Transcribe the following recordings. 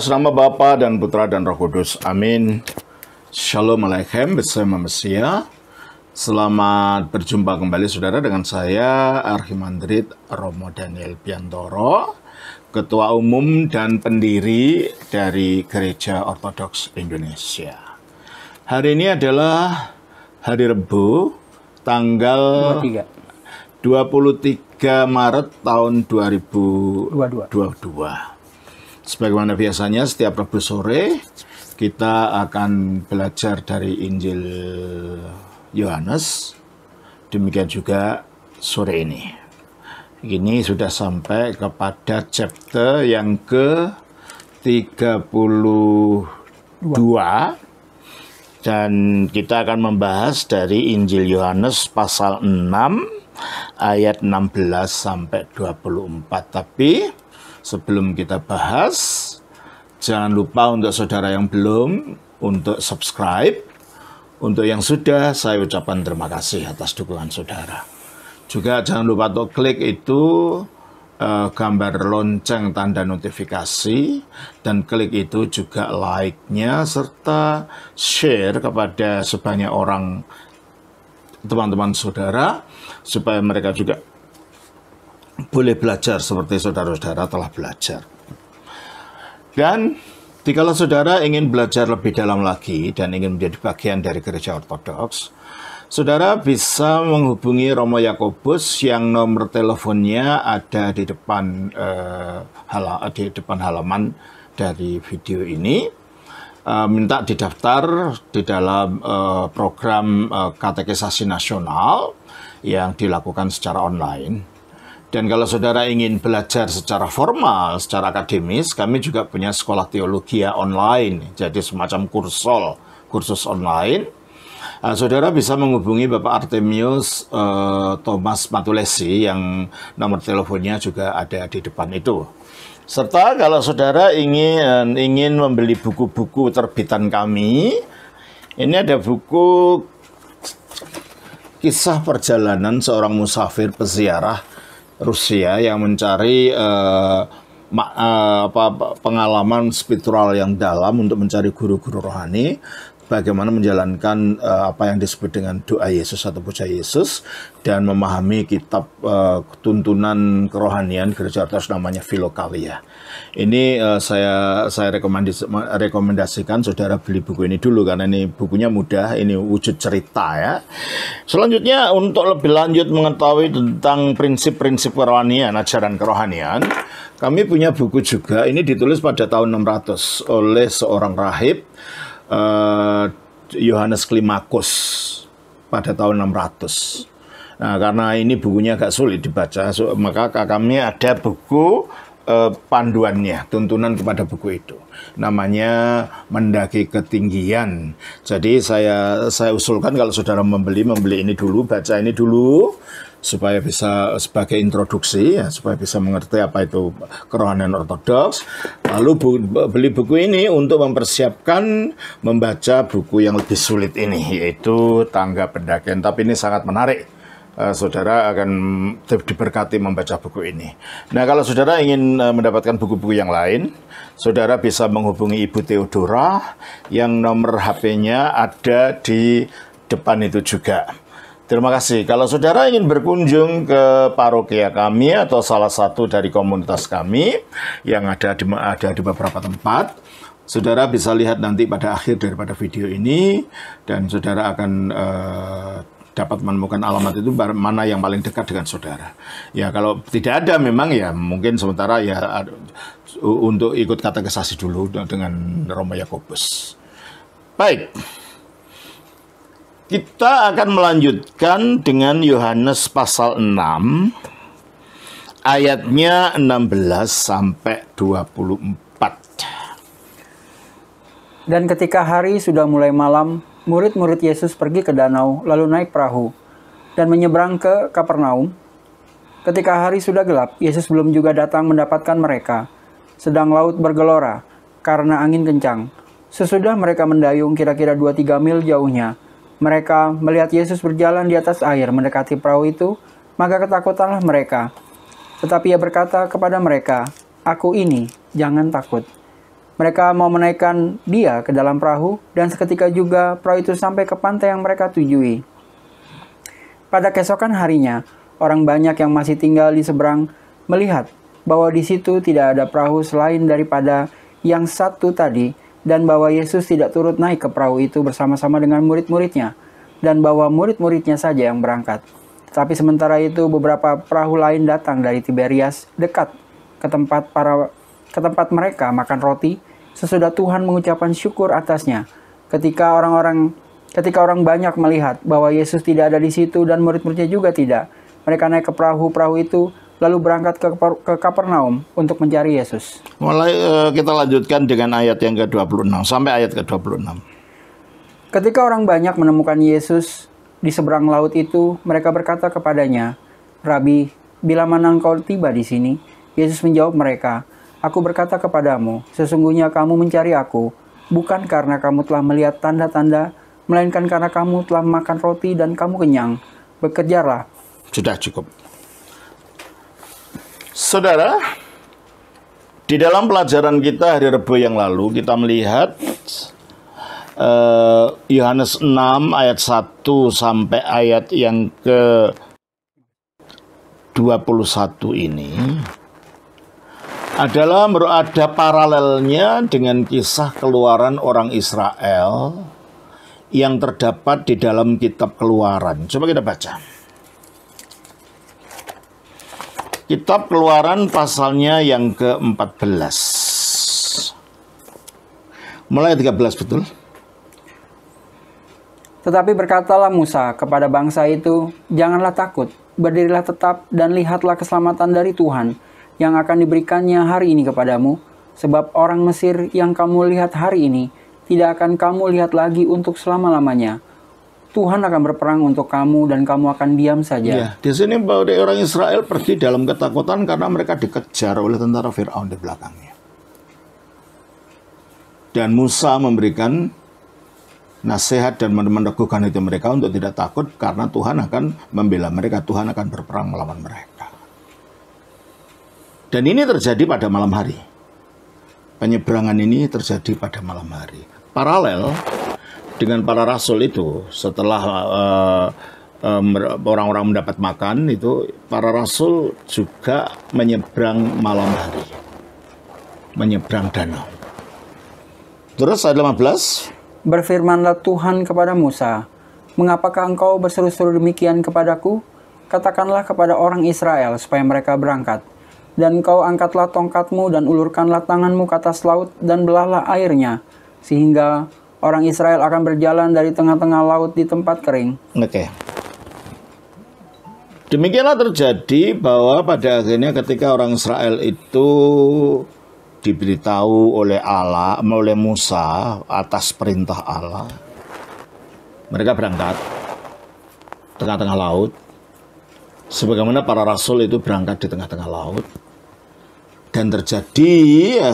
Atas nama Bapa dan Putra dan Roh Kudus. Amin. Shalom Aleichem bersama Mesia. Selamat berjumpa kembali saudara dengan saya Arhimandrit Romo Daniel Piantoro, Ketua Umum dan Pendiri dari Gereja Ortodoks Indonesia. Hari ini adalah hari Rebu tanggal 23, 23 Maret tahun 2022. 22. Sebagaimana biasanya setiap Rabu sore kita akan belajar dari Injil Yohanes. Demikian juga sore ini. Ini sudah sampai kepada chapter yang ke 32 dan kita akan membahas dari Injil Yohanes pasal 6 ayat 16 sampai 24. Tapi Sebelum kita bahas, jangan lupa untuk saudara yang belum, untuk subscribe. Untuk yang sudah, saya ucapkan terima kasih atas dukungan saudara. Juga jangan lupa untuk klik itu eh, gambar lonceng tanda notifikasi dan klik itu juga like-nya serta share kepada sebanyak orang teman-teman saudara supaya mereka juga boleh belajar seperti saudara-saudara telah belajar. Dan jikalau saudara ingin belajar lebih dalam lagi dan ingin menjadi bagian dari gereja ortodoks, saudara bisa menghubungi Romo Yakobus yang nomor teleponnya ada di depan eh, hal, di depan halaman dari video ini. Eh, minta didaftar di dalam eh, program eh, katekisasi nasional yang dilakukan secara online. Dan kalau saudara ingin belajar secara formal, secara akademis, kami juga punya sekolah teologi ya online, jadi semacam kursol, kursus online. Uh, saudara bisa menghubungi Bapak Artemius uh, Thomas Matulesi yang nomor teleponnya juga ada di depan itu. Serta kalau saudara ingin ingin membeli buku-buku terbitan kami, ini ada buku Kisah Perjalanan Seorang Musafir Peziarah Rusia yang mencari uh, ma, uh, apa, pengalaman spiritual yang dalam untuk mencari guru-guru rohani bagaimana menjalankan uh, apa yang disebut dengan doa Yesus atau puja Yesus dan memahami kitab uh, tuntunan kerohanian gereja atas namanya Filokalia. Ini uh, saya saya rekomendasikan saudara beli buku ini dulu karena ini bukunya mudah, ini wujud cerita ya. Selanjutnya untuk lebih lanjut mengetahui tentang prinsip-prinsip kerohanian, ajaran kerohanian, kami punya buku juga. Ini ditulis pada tahun 600 oleh seorang rahib eh, Yohanes uh, Klimakus pada tahun 600. Nah, karena ini bukunya agak sulit dibaca, maka kami ada buku Eh, panduannya, tuntunan kepada buku itu. Namanya Mendaki Ketinggian. Jadi saya saya usulkan kalau saudara membeli membeli ini dulu, baca ini dulu supaya bisa sebagai introduksi ya, supaya bisa mengerti apa itu kerohanian ortodoks lalu bu, beli buku ini untuk mempersiapkan membaca buku yang lebih sulit ini yaitu tangga pendakian tapi ini sangat menarik Eh, saudara akan diberkati membaca buku ini. Nah, kalau saudara ingin eh, mendapatkan buku-buku yang lain, saudara bisa menghubungi Ibu Theodora yang nomor HP-nya ada di depan itu juga. Terima kasih. Kalau saudara ingin berkunjung ke parokia kami atau salah satu dari komunitas kami yang ada di, ada di beberapa tempat, saudara bisa lihat nanti pada akhir daripada video ini dan saudara akan uh, dapat menemukan alamat itu mana yang paling dekat dengan saudara. Ya kalau tidak ada memang ya mungkin sementara ya untuk ikut kata kesasi dulu dengan Roma Yakobus. Baik. Kita akan melanjutkan dengan Yohanes pasal 6 ayatnya 16 sampai 24. Dan ketika hari sudah mulai malam, murid-murid Yesus pergi ke danau, lalu naik perahu, dan menyeberang ke Kapernaum. Ketika hari sudah gelap, Yesus belum juga datang mendapatkan mereka. Sedang laut bergelora, karena angin kencang. Sesudah mereka mendayung kira-kira 2 tiga mil jauhnya, mereka melihat Yesus berjalan di atas air mendekati perahu itu, maka ketakutanlah mereka. Tetapi ia berkata kepada mereka, Aku ini, jangan takut. Mereka mau menaikkan dia ke dalam perahu, dan seketika juga perahu itu sampai ke pantai yang mereka tujui. Pada keesokan harinya, orang banyak yang masih tinggal di seberang melihat bahwa di situ tidak ada perahu selain daripada yang satu tadi, dan bahwa Yesus tidak turut naik ke perahu itu bersama-sama dengan murid-muridnya, dan bahwa murid-muridnya saja yang berangkat. Tapi sementara itu beberapa perahu lain datang dari Tiberias dekat ke tempat para ke tempat mereka makan roti sesudah Tuhan mengucapkan syukur atasnya. Ketika orang-orang ketika orang banyak melihat bahwa Yesus tidak ada di situ dan murid-muridnya juga tidak, mereka naik ke perahu-perahu itu lalu berangkat ke ke Kapernaum untuk mencari Yesus. Mulai eh, kita lanjutkan dengan ayat yang ke-26 sampai ayat ke-26. Ketika orang banyak menemukan Yesus di seberang laut itu, mereka berkata kepadanya, "Rabi, bila mana engkau tiba di sini?" Yesus menjawab mereka, Aku berkata kepadamu, sesungguhnya kamu mencari aku, bukan karena kamu telah melihat tanda-tanda, melainkan karena kamu telah makan roti dan kamu kenyang. Bekerjalah. Sudah cukup. Saudara, di dalam pelajaran kita hari Rabu yang lalu, kita melihat eh, Yohanes uh, 6 ayat 1 sampai ayat yang ke 21 ini adalah ada paralelnya dengan kisah keluaran orang Israel yang terdapat di dalam kitab keluaran. Coba kita baca. Kitab keluaran pasalnya yang ke-14. Mulai 13 betul? Tetapi berkatalah Musa kepada bangsa itu, Janganlah takut, berdirilah tetap dan lihatlah keselamatan dari Tuhan, yang akan diberikannya hari ini kepadamu, sebab orang Mesir yang kamu lihat hari ini tidak akan kamu lihat lagi untuk selama-lamanya. Tuhan akan berperang untuk kamu dan kamu akan diam saja. Ya, di sini bahwa orang Israel pergi dalam ketakutan karena mereka dikejar oleh tentara Firaun di belakangnya. Dan Musa memberikan nasihat dan meneguhkan itu mereka untuk tidak takut karena Tuhan akan membela mereka, Tuhan akan berperang melawan mereka. Dan ini terjadi pada malam hari. Penyeberangan ini terjadi pada malam hari. Paralel dengan para rasul itu, setelah eh, eh, orang-orang uh, uh, mendapat makan itu, para rasul juga menyeberang malam hari, menyeberang danau. Terus ayat 15. Berfirmanlah Tuhan kepada Musa, Mengapakah engkau berseru-seru demikian kepadaku? Katakanlah kepada orang Israel supaya mereka berangkat. Dan kau angkatlah tongkatmu dan ulurkanlah tanganmu ke atas laut dan belahlah airnya, sehingga orang Israel akan berjalan dari tengah-tengah laut di tempat kering. Oke. Okay. Demikianlah terjadi bahwa pada akhirnya ketika orang Israel itu diberitahu oleh Allah, oleh Musa atas perintah Allah, mereka berangkat tengah-tengah laut. Sebagaimana para rasul itu berangkat di tengah-tengah laut, dan terjadi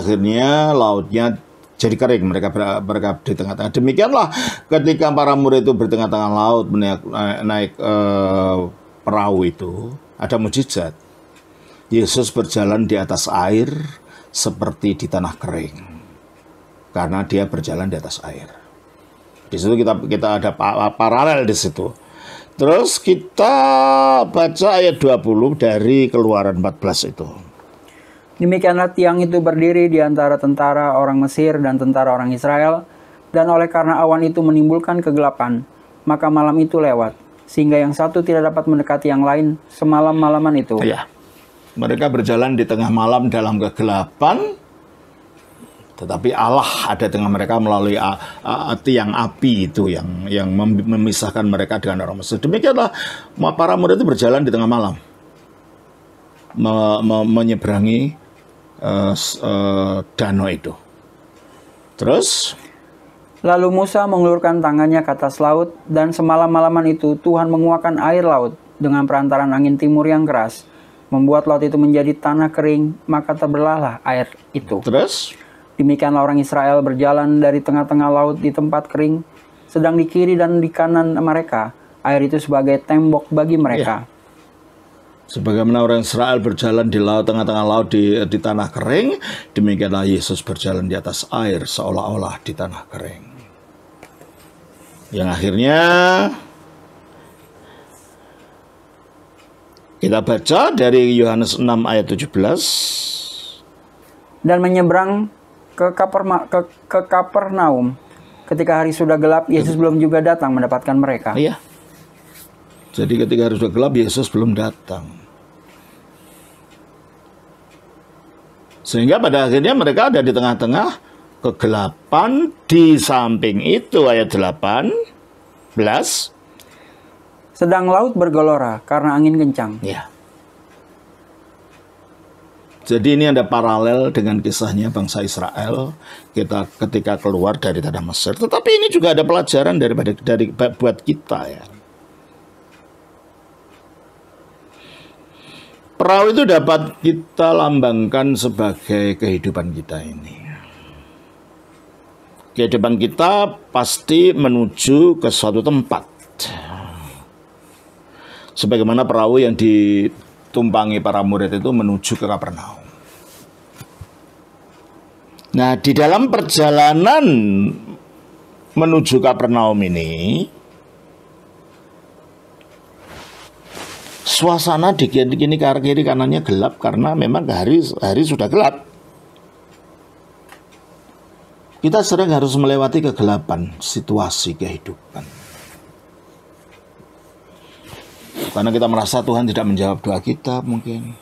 akhirnya lautnya jadi kering mereka mereka di tengah-tengah demikianlah ketika para murid itu bertengah-tengah laut eh, naik, naik uh, eh, perahu itu ada mujizat Yesus berjalan di atas air seperti di tanah kering karena dia berjalan di atas air di situ kita kita ada paralel di situ terus kita baca ayat 20 dari keluaran 14 itu Demikianlah tiang itu berdiri di antara tentara orang Mesir dan tentara orang Israel, dan oleh karena awan itu menimbulkan kegelapan, maka malam itu lewat, sehingga yang satu tidak dapat mendekati yang lain semalam malaman itu. Ya. Mereka berjalan di tengah malam dalam kegelapan, tetapi Allah ada dengan mereka melalui a, a, tiang api itu yang yang memisahkan mereka dengan orang Mesir. Demikianlah para murid itu berjalan di tengah malam me, me, menyeberangi uh, eh, uh, eh, danau itu. Terus Lalu Musa mengulurkan tangannya ke atas laut dan semalam-malaman itu Tuhan menguakkan air laut dengan perantaran angin timur yang keras membuat laut itu menjadi tanah kering maka terbelahlah air itu. Terus demikianlah orang Israel berjalan dari tengah-tengah laut di tempat kering sedang di kiri dan di kanan mereka air itu sebagai tembok bagi mereka. Yeah. Sebagaimana orang Israel berjalan di laut tengah-tengah laut di, di tanah kering, demikianlah Yesus berjalan di atas air seolah-olah di tanah kering. Yang akhirnya kita baca dari Yohanes 6 ayat 17 dan menyeberang ke, Kaperma, ke, ke Kapernaum. Ketika hari sudah gelap, Yesus iya. belum juga datang mendapatkan mereka. Iya. Jadi ketika harus sudah gelap Yesus belum datang. Sehingga pada akhirnya mereka ada di tengah-tengah kegelapan di samping itu ayat 8 belas sedang laut bergelora karena angin kencang. Ya. Jadi ini ada paralel dengan kisahnya bangsa Israel kita ketika keluar dari tanah Mesir. Tetapi ini juga ada pelajaran daripada dari buat kita ya. Perahu itu dapat kita lambangkan sebagai kehidupan kita ini. Kehidupan kita pasti menuju ke suatu tempat. Sebagaimana perahu yang ditumpangi para murid itu menuju ke Kapernaum. Nah, di dalam perjalanan menuju Kapernaum ini, suasana di kiri kiri kanannya gelap karena memang hari hari sudah gelap. Kita sering harus melewati kegelapan situasi kehidupan. Karena kita merasa Tuhan tidak menjawab doa kita mungkin.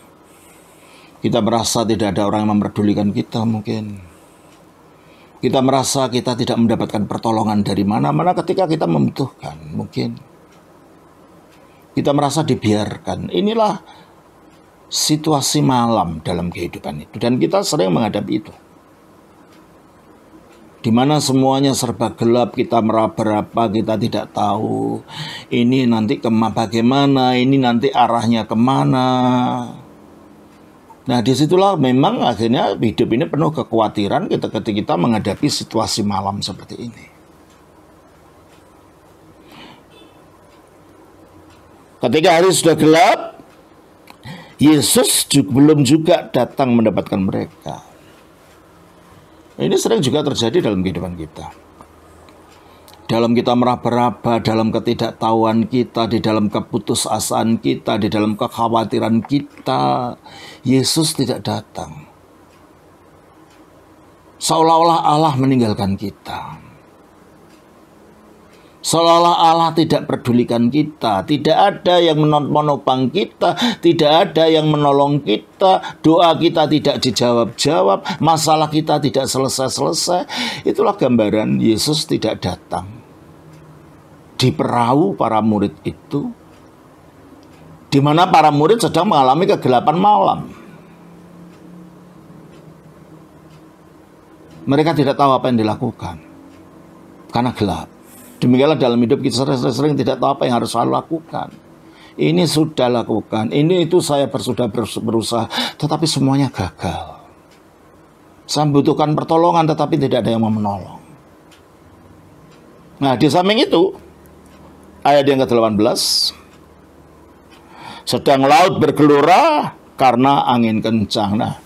Kita merasa tidak ada orang yang memperdulikan kita mungkin kita merasa kita tidak mendapatkan pertolongan dari mana-mana ketika kita membutuhkan mungkin kita merasa dibiarkan. Inilah situasi malam dalam kehidupan itu. Dan kita sering menghadapi itu. Di mana semuanya serba gelap, kita meraba-raba, kita tidak tahu. Ini nanti kemana bagaimana, ini nanti arahnya kemana. Nah disitulah memang akhirnya hidup ini penuh kekhawatiran kita ketika kita menghadapi situasi malam seperti ini. Ketika hari sudah gelap, Yesus juga, belum juga datang mendapatkan mereka. Ini sering juga terjadi dalam kehidupan kita. Dalam kita meraba-raba, dalam ketidaktahuan kita, di dalam keputusasaan kita, di dalam kekhawatiran kita, Yesus tidak datang. Seolah-olah Allah meninggalkan kita. Seolah-olah Allah tidak pedulikan kita, tidak ada yang menopang kita, tidak ada yang menolong kita, doa kita tidak dijawab-jawab, masalah kita tidak selesai-selesai. Itulah gambaran Yesus tidak datang. Di perahu para murid itu, di mana para murid sedang mengalami kegelapan malam. Mereka tidak tahu apa yang dilakukan karena gelap. Demikianlah dalam hidup kita sering-sering tidak tahu apa yang harus saya lakukan. Ini sudah lakukan, ini itu saya sudah berusaha, tetapi semuanya gagal. Saya membutuhkan pertolongan tetapi tidak ada yang mau menolong. Nah, di samping itu, ayat yang ke-18, sedang laut bergelora karena angin kencang. Nah,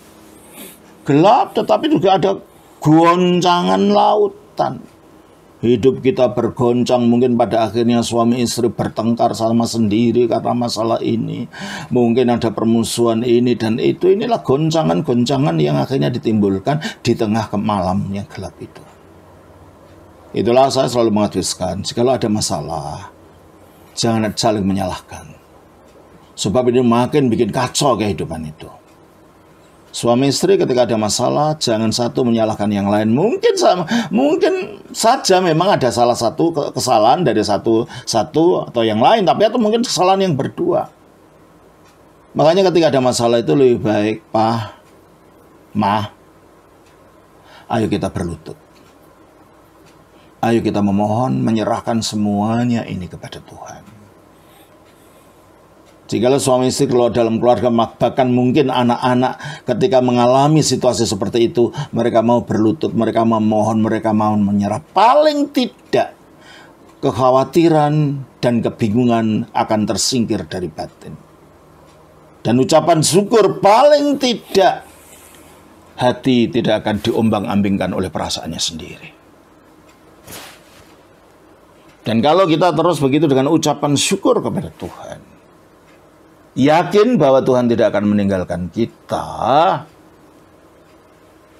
gelap tetapi juga ada goncangan lautan. Hidup kita bergoncang, mungkin pada akhirnya suami istri bertengkar sama sendiri karena masalah ini. Mungkin ada permusuhan ini dan itu. Inilah goncangan-goncangan yang akhirnya ditimbulkan di tengah kemalam yang gelap itu. Itulah saya selalu mengatuskan, jika ada masalah, jangan saling menyalahkan. Sebab ini makin bikin kacau kehidupan itu. Suami istri ketika ada masalah jangan satu menyalahkan yang lain. Mungkin sama, mungkin saja memang ada salah satu kesalahan dari satu satu atau yang lain, tapi atau mungkin kesalahan yang berdua. Makanya ketika ada masalah itu lebih baik pah mah ayo kita berlutut. Ayo kita memohon menyerahkan semuanya ini kepada Tuhan. Jikalau suami istri keluar dalam keluarga bahkan mungkin anak-anak ketika mengalami situasi seperti itu mereka mau berlutut, mereka mau mohon mereka mau menyerah. Paling tidak kekhawatiran dan kebingungan akan tersingkir dari batin. Dan ucapan syukur paling tidak hati tidak akan diombang-ambingkan oleh perasaannya sendiri. Dan kalau kita terus begitu dengan ucapan syukur kepada Tuhan, yakin bahwa Tuhan tidak akan meninggalkan kita,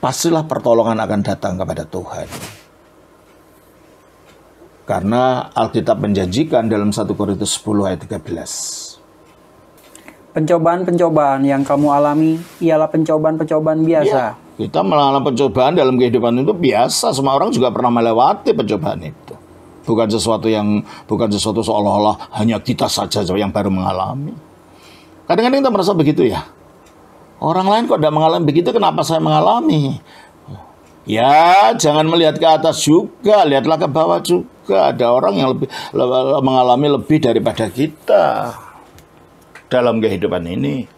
pastilah pertolongan akan datang kepada Tuhan. Karena Alkitab menjanjikan dalam 1 Korintus 10 ayat 13. Pencobaan-pencobaan yang kamu alami ialah pencobaan-pencobaan biasa. Ya, kita mengalami pencobaan dalam kehidupan itu biasa. Semua orang juga pernah melewati pencobaan itu bukan sesuatu yang bukan sesuatu seolah-olah hanya kita saja yang baru mengalami. Kadang-kadang kita merasa begitu ya. Orang lain kok tidak mengalami begitu, kenapa saya mengalami? Ya, jangan melihat ke atas juga, lihatlah ke bawah juga. Ada orang yang lebih le mengalami lebih daripada kita dalam kehidupan ini.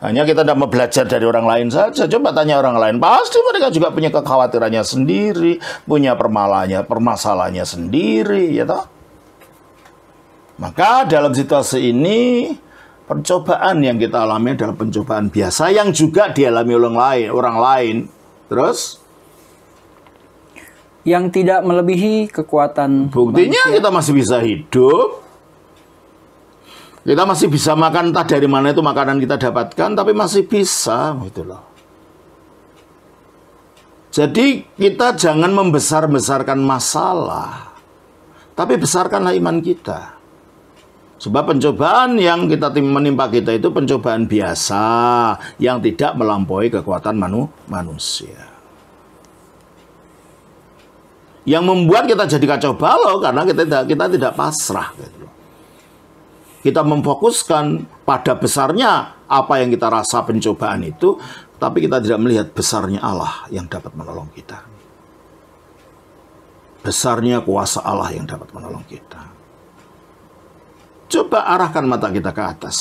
Hanya kita tidak mau belajar dari orang lain saja. Coba tanya orang lain. Pasti mereka juga punya kekhawatirannya sendiri. Punya permalanya, permasalahannya sendiri. Ya toh? Maka dalam situasi ini Percobaan yang kita alami adalah pencobaan biasa yang juga dialami orang lain, orang lain. Terus yang tidak melebihi kekuatan buktinya manusia. kita masih bisa hidup. Kita masih bisa makan entah dari mana itu makanan kita dapatkan tapi masih bisa gitu loh. Jadi kita jangan membesar-besarkan masalah. Tapi besarkanlah iman kita. Sebab pencobaan yang kita menimpa kita itu pencobaan biasa yang tidak melampaui kekuatan manu manusia. Yang membuat kita jadi kacau balau karena kita tidak kita tidak pasrah gitu Kita memfokuskan pada besarnya apa yang kita rasa pencobaan itu, tapi kita tidak melihat besarnya Allah yang dapat menolong kita. Besarnya kuasa Allah yang dapat menolong kita. Coba arahkan mata kita ke atas.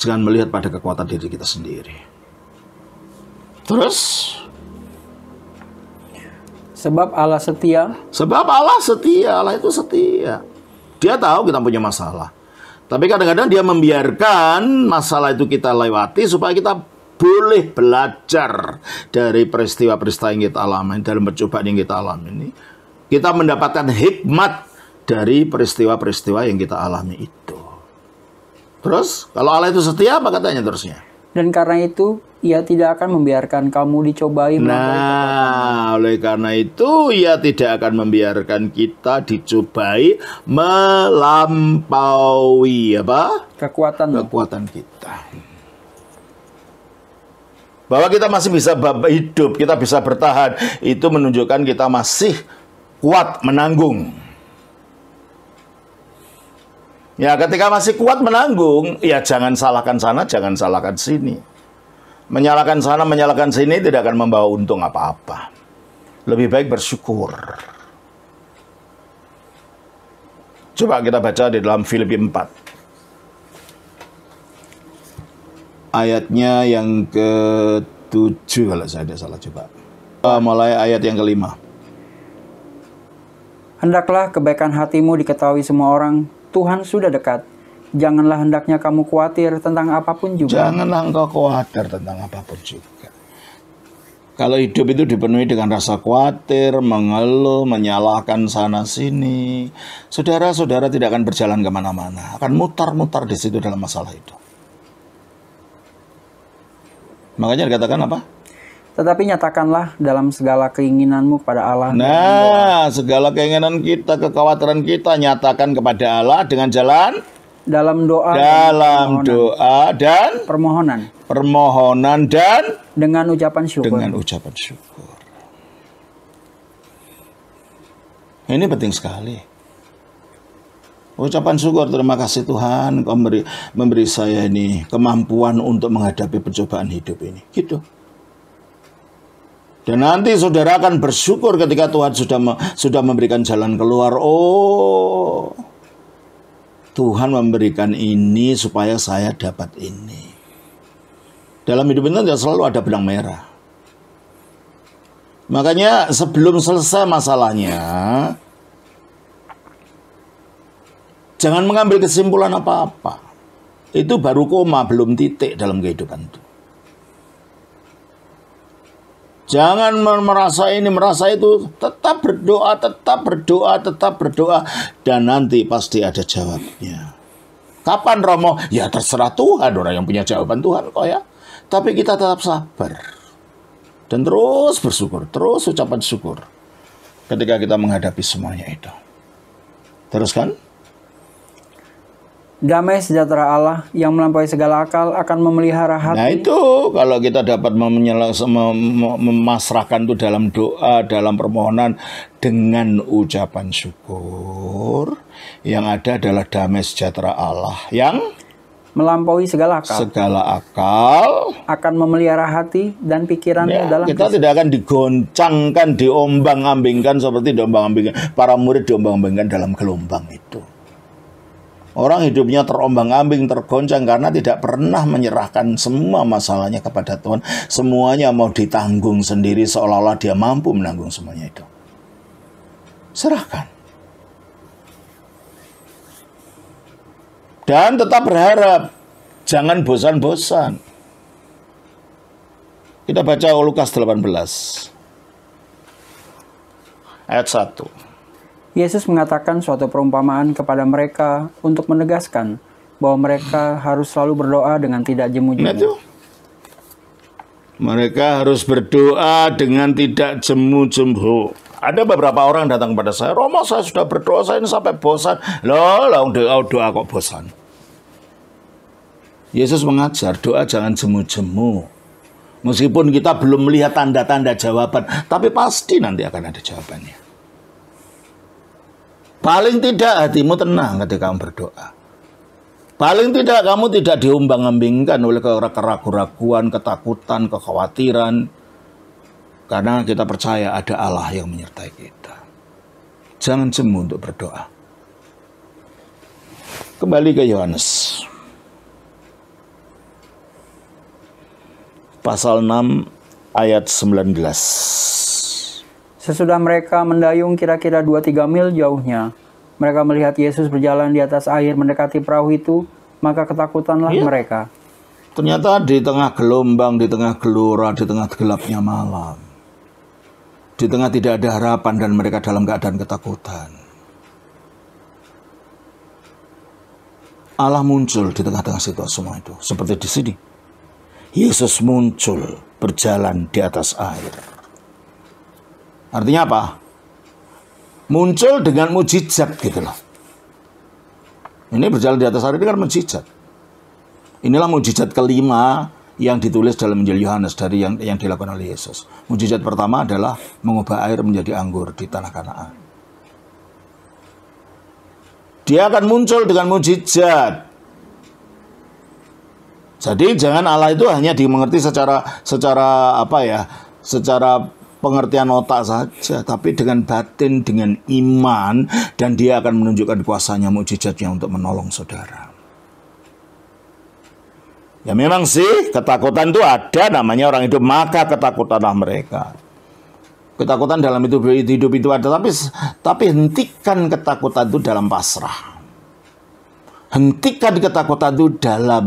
Jangan melihat pada kekuatan diri kita sendiri. Terus sebab Allah setia. Sebab Allah setia, Allah itu setia. Dia tahu kita punya masalah. Tapi kadang-kadang dia membiarkan masalah itu kita lewati supaya kita boleh belajar dari peristiwa-peristiwa yang kita alami, dari percobaan yang kita alami ini. Kita mendapatkan hikmat dari peristiwa-peristiwa yang kita alami itu. Terus, kalau Allah itu setia, apa katanya terusnya? Dan karena itu, ia tidak akan membiarkan kamu dicobai. Nah, oleh karena itu, ia tidak akan membiarkan kita dicobai melampaui apa? Kekuatan. Kekuatan kita. Bahwa kita masih bisa hidup, kita bisa bertahan, itu menunjukkan kita masih kuat menanggung. Ya, ketika masih kuat menanggung, ya jangan salahkan sana, jangan salahkan sini. Menyalahkan sana, menyalahkan sini tidak akan membawa untung apa-apa. Lebih baik bersyukur. Coba kita baca di dalam Filipi 4. Ayatnya yang ke-7 kalau saya tidak salah coba. Mulai ayat yang kelima. Hendaklah kebaikan hatimu diketahui semua orang, Tuhan sudah dekat. Janganlah hendaknya kamu khawatir tentang apapun juga. Janganlah engkau khawatir tentang apapun juga. Kalau hidup itu dipenuhi dengan rasa khawatir, mengeluh, menyalahkan sana-sini, saudara-saudara tidak akan berjalan kemana-mana. Akan mutar-mutar di situ dalam masalah itu. Makanya dikatakan apa? Tetapi nyatakanlah dalam segala keinginanmu kepada Allah. Nah, segala keinginan kita, kekhawatiran kita nyatakan kepada Allah dengan jalan dalam doa dalam dan doa dan permohonan. Permohonan dan dengan ucapan syukur. Dengan ucapan syukur. Ini penting sekali. Ucapan syukur terima kasih Tuhan kau memberi, memberi saya ini kemampuan untuk menghadapi pencobaan hidup ini. Gitu. Dan nanti saudara akan bersyukur ketika Tuhan sudah sudah memberikan jalan keluar. Oh, Tuhan memberikan ini supaya saya dapat ini. Dalam hidup tidak selalu ada benang merah. Makanya sebelum selesai masalahnya, jangan mengambil kesimpulan apa-apa. Itu baru koma, belum titik dalam kehidupan itu. Jangan merasa ini, merasa itu. Tetap berdoa, tetap berdoa, tetap berdoa. Dan nanti pasti ada jawabnya. Kapan Romo? Ya terserah Tuhan. Orang yang punya jawaban Tuhan kok ya. Tapi kita tetap sabar. Dan terus bersyukur. Terus ucapan syukur. Ketika kita menghadapi semuanya itu. Teruskan. Damai sejahtera Allah yang melampaui segala akal akan memelihara hati. Nah itu kalau kita dapat memasrahkan itu dalam doa, dalam permohonan dengan ucapan syukur, yang ada adalah damai sejahtera Allah yang melampaui segala akal. Segala akal akan memelihara hati dan pikirannya ya, dalam kita tidak akan digoncangkan, diombang-ambingkan seperti diombang-ambingkan para murid diombang-ambingkan dalam gelombang itu. Orang hidupnya terombang-ambing, tergoncang karena tidak pernah menyerahkan semua masalahnya kepada Tuhan. Semuanya mau ditanggung sendiri seolah-olah dia mampu menanggung semuanya itu. Serahkan. Dan tetap berharap. Jangan bosan-bosan. Kita baca Lukas 18 ayat 1. Yesus mengatakan suatu perumpamaan kepada mereka untuk menegaskan bahwa mereka harus selalu berdoa dengan tidak jemu-jemu. Mereka harus berdoa dengan tidak jemu-jemu. Ada beberapa orang datang kepada saya, Romo saya sudah berdoa, saya ini sampai bosan. Loh, loh doa, doa kok bosan. Yesus mengajar, doa jangan jemu-jemu. Meskipun kita belum melihat tanda-tanda jawaban, tapi pasti nanti akan ada jawabannya. Paling tidak hatimu tenang ketika kamu berdoa. Paling tidak kamu tidak diumbang ambingkan oleh keraguan, keraguan, ketakutan, kekhawatiran. Karena kita percaya ada Allah yang menyertai kita. Jangan jemu untuk berdoa. Kembali ke Yohanes. Pasal 6 ayat 19. Sesudah mereka mendayung kira-kira 2-3 mil jauhnya, mereka melihat Yesus berjalan di atas air mendekati perahu itu, maka ketakutanlah iya. mereka. Ternyata di tengah gelombang, di tengah gelora, di tengah gelapnya malam. Di tengah tidak ada harapan dan mereka dalam keadaan ketakutan. Allah muncul di tengah-tengah situasi semua itu. Seperti di sini. Yesus muncul berjalan di atas air. Artinya apa? Muncul dengan mujizat gitu loh. Ini berjalan di atas hari ini kan mujizat. Inilah mujizat kelima yang ditulis dalam Injil Yohanes dari yang yang dilakukan oleh Yesus. Mujizat pertama adalah mengubah air menjadi anggur di tanah Kanaan. Dia akan muncul dengan mujizat. Jadi jangan Allah itu hanya dimengerti secara secara apa ya? Secara pengertian otak saja, tapi dengan batin, dengan iman, dan dia akan menunjukkan kuasanya, mujizatnya untuk menolong saudara. Ya memang sih, ketakutan itu ada namanya orang hidup, maka ketakutanlah mereka. Ketakutan dalam hidup, hidup itu ada, tapi, tapi hentikan ketakutan itu dalam pasrah. Hentikan ketakutan itu dalam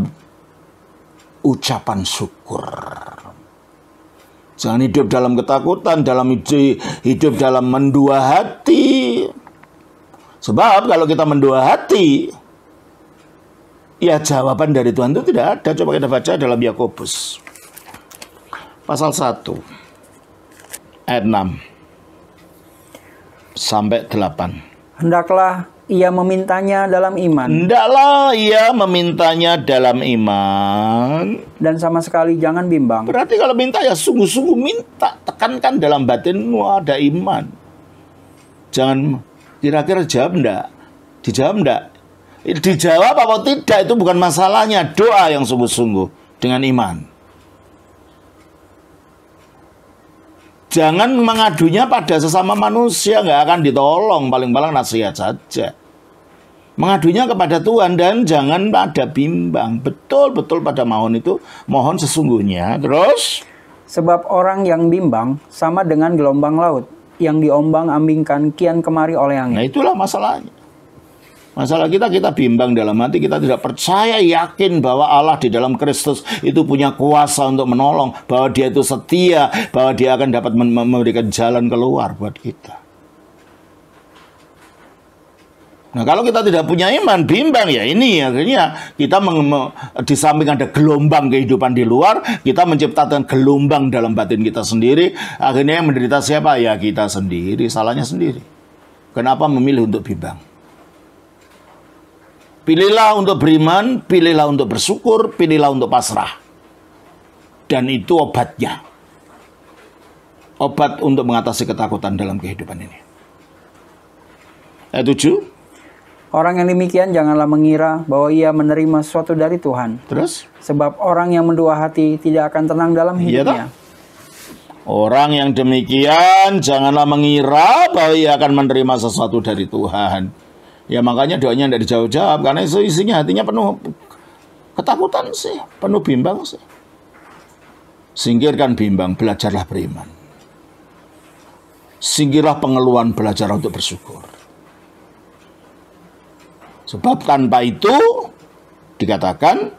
ucapan syukur. Jangan hidup dalam ketakutan, dalam hidup dalam mendua hati. Sebab kalau kita mendua hati, ya jawaban dari Tuhan itu tidak ada. Coba kita baca dalam Yakobus pasal 1 ayat 6 sampai 8. Hendaklah ia memintanya dalam iman. Tidaklah ia memintanya dalam iman. Dan sama sekali jangan bimbang. Berarti kalau minta ya sungguh-sungguh minta. Tekankan dalam batinmu ada iman. Jangan kira-kira jawab enggak. Dijawab enggak. Eh, dijawab apa tidak itu bukan masalahnya. Doa yang sungguh-sungguh dengan iman. Jangan mengadunya pada sesama manusia, nggak akan ditolong. Paling-paling nasihat saja. Mengadunya kepada Tuhan dan jangan pada bimbang. Betul-betul pada mohon itu mohon sesungguhnya. Terus sebab orang yang bimbang sama dengan gelombang laut yang diombang-ambingkan kian kemari oleh angin. Nah, itulah masalahnya. Masalah kita, kita bimbang dalam hati, kita tidak percaya, yakin bahwa Allah di dalam Kristus itu punya kuasa untuk menolong, bahwa dia itu setia, bahwa dia akan dapat memberikan jalan keluar buat kita. Nah, kalau kita tidak punya iman, bimbang ya ini akhirnya kita di samping ada gelombang kehidupan di luar, kita menciptakan gelombang dalam batin kita sendiri. Akhirnya yang menderita siapa? Ya kita sendiri, salahnya sendiri. Kenapa memilih untuk bimbang? Pilihlah untuk beriman, pilihlah untuk bersyukur, pilihlah untuk pasrah. Dan itu obatnya. Obat untuk mengatasi ketakutan dalam kehidupan ini. Ayat 7. Orang yang demikian janganlah mengira bahwa ia menerima sesuatu dari Tuhan. Terus? Sebab orang yang mendua hati tidak akan tenang dalam iya hidupnya. Iya Orang yang demikian janganlah mengira bahwa ia akan menerima sesuatu dari Tuhan. Ya makanya doanya tidak dijawab-jawab karena itu isinya hatinya penuh ketakutan sih, penuh bimbang sih. Singkirkan bimbang, belajarlah beriman. Singkirlah pengeluhan, belajarlah untuk bersyukur. Sebab tanpa itu dikatakan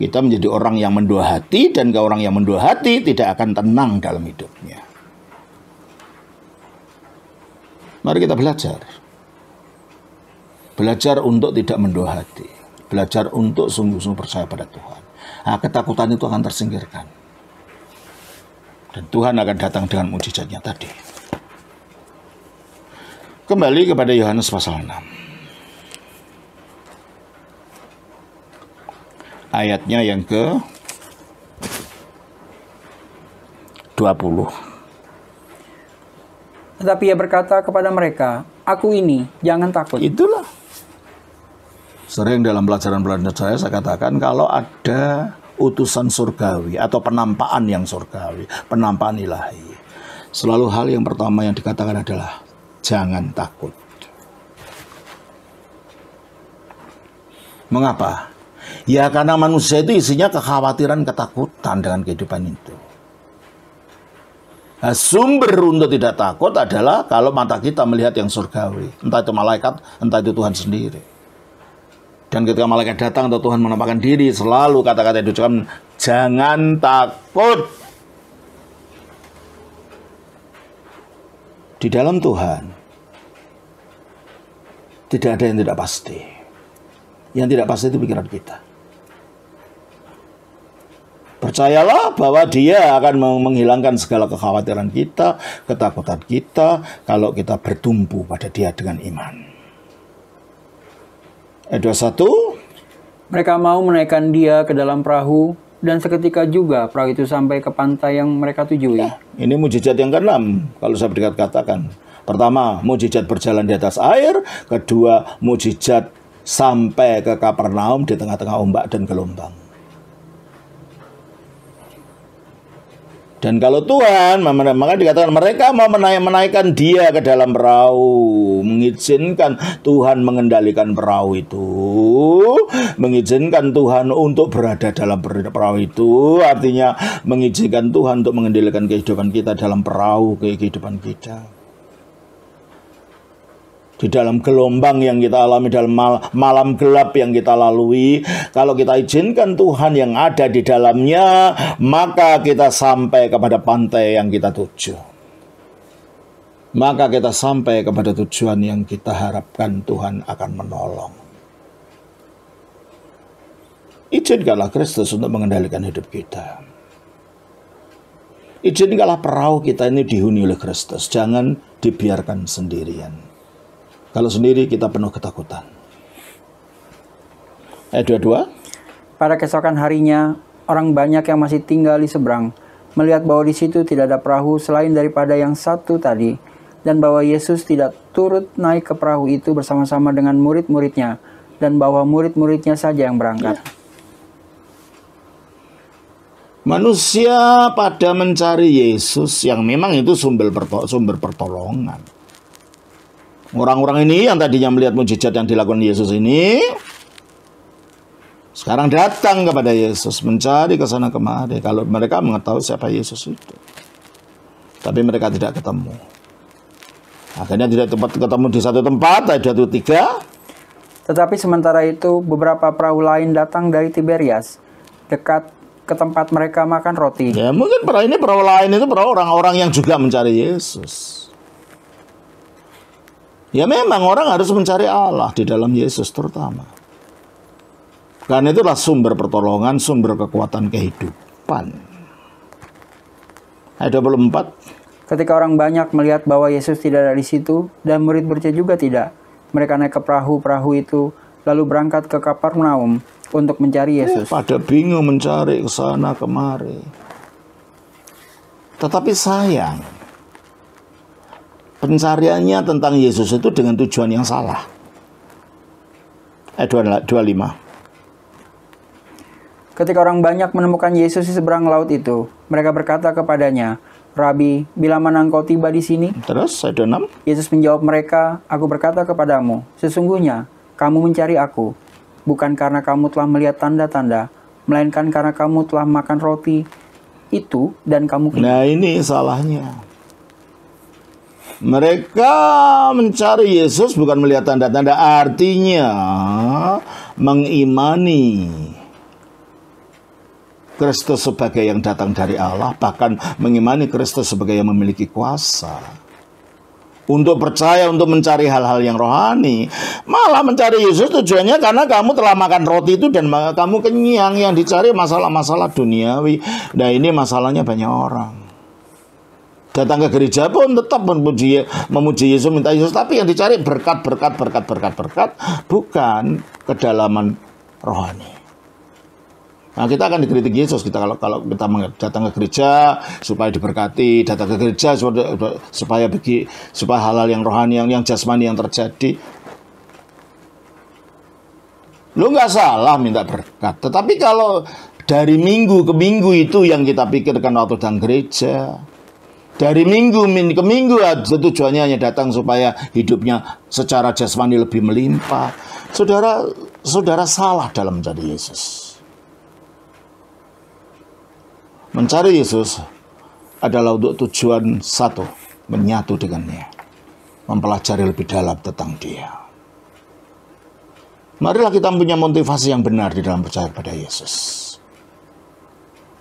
kita menjadi orang yang mendua hati dan ke orang yang mendua hati tidak akan tenang dalam hidupnya. Mari kita belajar. Belajar untuk tidak mendua hati. Belajar untuk sungguh-sungguh percaya pada Tuhan. Nah, ketakutan itu akan tersingkirkan. Dan Tuhan akan datang dengan mujizatnya tadi. Kembali kepada Yohanes pasal 6. ayatnya yang ke 20. Tetapi ia berkata kepada mereka, "Aku ini, jangan takut." Itulah. Sering dalam pelajaran-pelajaran saya saya katakan kalau ada utusan surgawi atau penampaan yang surgawi, penampaan ilahi. Selalu hal yang pertama yang dikatakan adalah jangan takut. Mengapa? Ya karena manusia itu isinya kekhawatiran, ketakutan dengan kehidupan itu. Nah, sumber untuk tidak takut adalah kalau mata kita melihat yang surgawi. Entah itu malaikat, entah itu Tuhan sendiri. Dan ketika malaikat datang atau Tuhan menampakkan diri, selalu kata-kata itu -kata jangan takut. Di dalam Tuhan, tidak ada yang tidak pasti. Yang tidak pasti itu pikiran kita. Percayalah bahwa dia akan menghilangkan segala kekhawatiran kita, ketakutan kita, kalau kita bertumpu pada dia dengan iman. Ayat 21. Mereka mau menaikkan dia ke dalam perahu, dan seketika juga perahu itu sampai ke pantai yang mereka tuju. Ya, ini mujizat yang keenam, kalau saya berdekat katakan. Pertama, mujizat berjalan di atas air. Kedua, mujizat sampai ke Kapernaum di tengah-tengah ombak dan gelombang. Dan kalau Tuhan, maka dikatakan mereka mau menaik, menaikkan dia ke dalam perahu, mengizinkan Tuhan mengendalikan perahu itu, mengizinkan Tuhan untuk berada dalam perahu itu, artinya mengizinkan Tuhan untuk mengendalikan kehidupan kita dalam perahu kehidupan kita di dalam gelombang yang kita alami dalam mal malam gelap yang kita lalui kalau kita izinkan Tuhan yang ada di dalamnya maka kita sampai kepada pantai yang kita tuju maka kita sampai kepada tujuan yang kita harapkan Tuhan akan menolong izinkanlah Kristus untuk mengendalikan hidup kita izinkanlah perahu kita ini dihuni oleh Kristus jangan dibiarkan sendirian kalau sendiri kita penuh ketakutan. Ayat 22. Pada kesokan harinya, orang banyak yang masih tinggal di seberang melihat bahwa di situ tidak ada perahu selain daripada yang satu tadi dan bahwa Yesus tidak turut naik ke perahu itu bersama-sama dengan murid-muridnya dan bahwa murid-muridnya saja yang berangkat. Ya. Manusia pada mencari Yesus yang memang itu sumber pertolongan Orang-orang ini yang tadinya melihat mujizat yang dilakukan Yesus ini sekarang datang kepada Yesus mencari ke sana kemari kalau mereka mengetahui siapa Yesus itu. Tapi mereka tidak ketemu. Akhirnya tidak tempat ketemu di satu tempat, ada satu tiga. Tetapi sementara itu beberapa perahu lain datang dari Tiberias dekat ke tempat mereka makan roti. Ya mungkin perahu ini perahu lain itu perahu orang-orang yang juga mencari Yesus. Ya memang orang harus mencari Allah di dalam Yesus terutama. Karena itulah sumber pertolongan, sumber kekuatan kehidupan. Ayat 24. Ketika orang banyak melihat bahwa Yesus tidak ada di situ dan murid-muridnya juga tidak, mereka naik ke perahu-perahu itu lalu berangkat ke Kapernaum untuk mencari eh, Yesus. Eh, pada bingung mencari ke sana kemari. Tetapi sayang, pencariannya tentang Yesus itu dengan tujuan yang salah. Ayat eh, 25. Ketika orang banyak menemukan Yesus di seberang laut itu, mereka berkata kepadanya, Rabi, bila mana engkau tiba di sini? Terus, ayat 26. Yesus menjawab mereka, Aku berkata kepadamu, sesungguhnya kamu mencari aku, bukan karena kamu telah melihat tanda-tanda, melainkan karena kamu telah makan roti itu dan kamu... Nah ini salahnya. Mereka mencari Yesus bukan melihat tanda-tanda, artinya mengimani Kristus sebagai yang datang dari Allah, bahkan mengimani Kristus sebagai yang memiliki kuasa. Untuk percaya, untuk mencari hal-hal yang rohani, malah mencari Yesus tujuannya karena kamu telah makan roti itu dan kamu kenyang yang dicari masalah-masalah duniawi. Nah ini masalahnya banyak orang datang ke gereja pun tetap memuji memuji Yesus minta Yesus tapi yang dicari berkat berkat berkat berkat berkat bukan kedalaman rohani Nah, kita akan dikritik Yesus kita kalau kalau kita datang ke gereja supaya diberkati, datang ke gereja supaya supaya bagi supaya halal yang rohani yang yang jasmani yang terjadi. Lu nggak salah minta berkat, tetapi kalau dari minggu ke minggu itu yang kita pikirkan waktu datang gereja, dari minggu ke minggu ah, tujuannya hanya datang supaya hidupnya secara jasmani lebih melimpah. Saudara, saudara salah dalam mencari Yesus. Mencari Yesus adalah untuk tujuan satu, menyatu dengannya. Mempelajari lebih dalam tentang dia. Marilah kita punya motivasi yang benar di dalam percaya pada Yesus.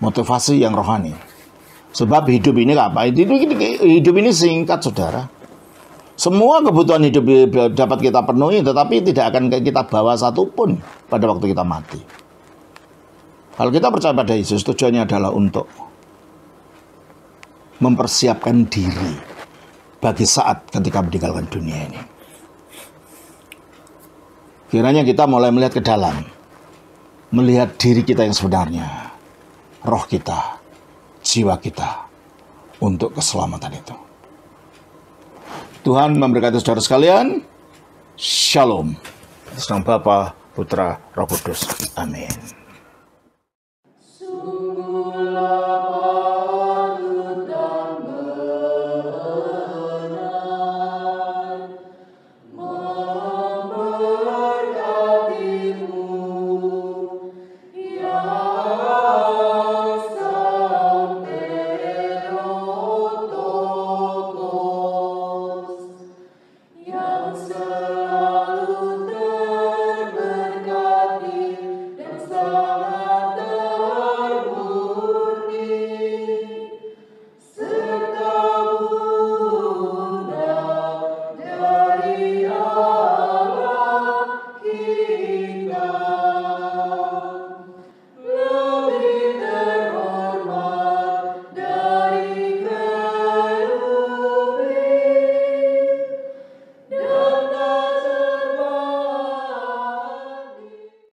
Motivasi yang rohani Sebab hidup ini apa? Hidup ini singkat, saudara. Semua kebutuhan hidup dapat kita penuhi, tetapi tidak akan kita bawa satupun pada waktu kita mati. Kalau kita percaya pada Yesus, tujuannya adalah untuk mempersiapkan diri bagi saat ketika meninggalkan dunia ini. Kiranya kita mulai melihat ke dalam, melihat diri kita yang sebenarnya, roh kita, jiwa kita untuk keselamatan itu. Tuhan memberkati saudara sekalian. Shalom. Senang Bapa, Putra, Roh Kudus. Amin.